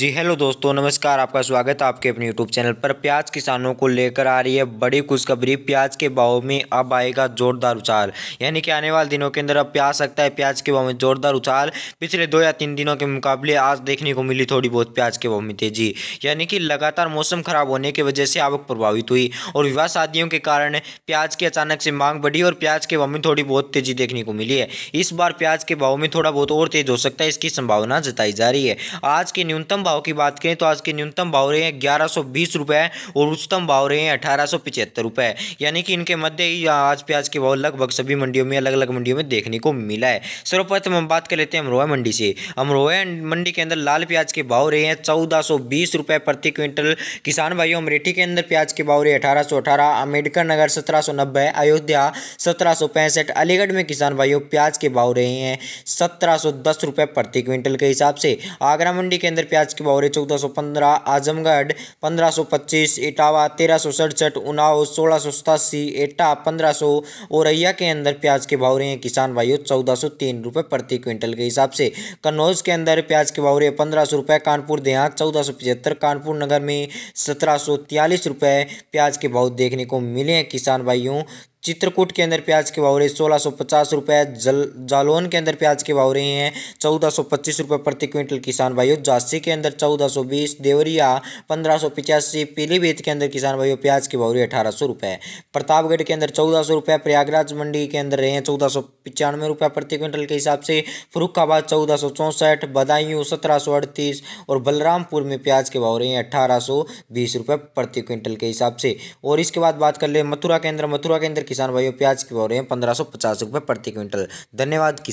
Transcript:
जी hello दोस्तों नमस्कार आपका स्वागत है आपके अपने यूट्यूब चैनल पर प्याज किसानों को लेकर आ रही है बड़ी खुशखबरी प्याज के भाव में अब आएगा जोरदार उछाल यानी कि आने वाले दिनों के अंदर अब प्याज सकता है प्याज के भाव में जोरदार उछाल पिछले दो या तीन दिनों के मुकाबले आज देखने को मिली थोड़ी बहुत प्याज के भाव में तेजी यानी कि लगातार मौसम खराब होने की वजह से आवक प्रभावित हुई और विवाह शादियों के कारण प्याज की अचानक से मांग बढ़ी और प्याज के भाव में थोड़ी बहुत तेजी देखने को मिली है इस बार प्याज के भाव में थोड़ा बहुत और तेज हो सकता है इसकी संभावना जताई जा रही है आज के न्यूनतम भाव की बात करें तो आज के न्यूनतम भाव रहे हैं ग्यारह सौ बीस और उच्चतम भाव रहे हैं अठारह सौ यानी कि इनके मध्य ही आज प्याज के भाव लगभग सभी मंडियों में अलग अलग मंडियों में देखने को मिला है सर्वप्रथम हम बात कर लेते हैं अमरोहा मंडी से अमरोहा मंडी के अंदर लाल प्याज के भाव रहे हैं चौदह सौ बीस प्रति क्विंटल किसान भाइयों अमरेठी के अंदर प्याज के भाव रहे अठारह सौ अठारह अम्बेडकर नगर सत्रह सौ नब्बे अयोध्या सत्रह सौ पैंसठ अलीगढ़ में किसान भाइयों प्याज के भाव रहे हैं सत्रह सौ दस रुपए प्रति क्विंटल के हिसाब से आगरा मंडी के अंदर प्याज महाराज की बावरी चौदह सौ पंद्रह आजमगढ़ पंद्रह सौ पच्चीस इटावा तेरह सौ सड़सठ उनाव सोलह सौ सतासी एटा पंद्रह सौ औरैया के अंदर प्याज के भाव हैं किसान भाइयों चौदह सौ तीन रुपये प्रति क्विंटल के हिसाब से कन्नौज के अंदर प्याज के भाव पंद्रह सौ रुपये कानपुर देहात चौदह सौ पचहत्तर कानपुर नगर में सत्रह सौ तयालीस रुपये प्याज के भाव देखने को मिले हैं किसान भाइयों चित्रकूट के अंदर प्याज के भाव रहे सोलह सौ पचास रुपये जल जालौन के अंदर प्याज के भाव रहे हैं चौदह सौ पच्चीस रुपये प्रति क्विंटल किसान भाइयों झांसी के अंदर चौदह सौ बीस देवरिया पंद्रह सौ पिचासी पीलीभीत के अंदर किसान भाइयों प्याज के भाव रहे अठारह सौ रुपये प्रतापगढ़ के अंदर चौदह सौ रुपये प्रयागराज मंडी के अंदर रहे हैं चौदह सौ पचानवे रुपये प्रति क्विंटल के हिसाब से फरुखाबाद चौदह सौ चौंसठ बदायूं सत्रह सौ अड़तीस और बलरामपुर में प्याज के भाव रहे हैं अठारह सौ बीस रुपये प्रति क्विंटल के हिसाब से और इसके बाद बात कर ले मथुरा के अंदर मथुरा के अंदर किसान भाइयों प्याज की हो रहे हैं पंद्रह सौ पचास रुपये प्रति क्विंटल धन्यवाद किसान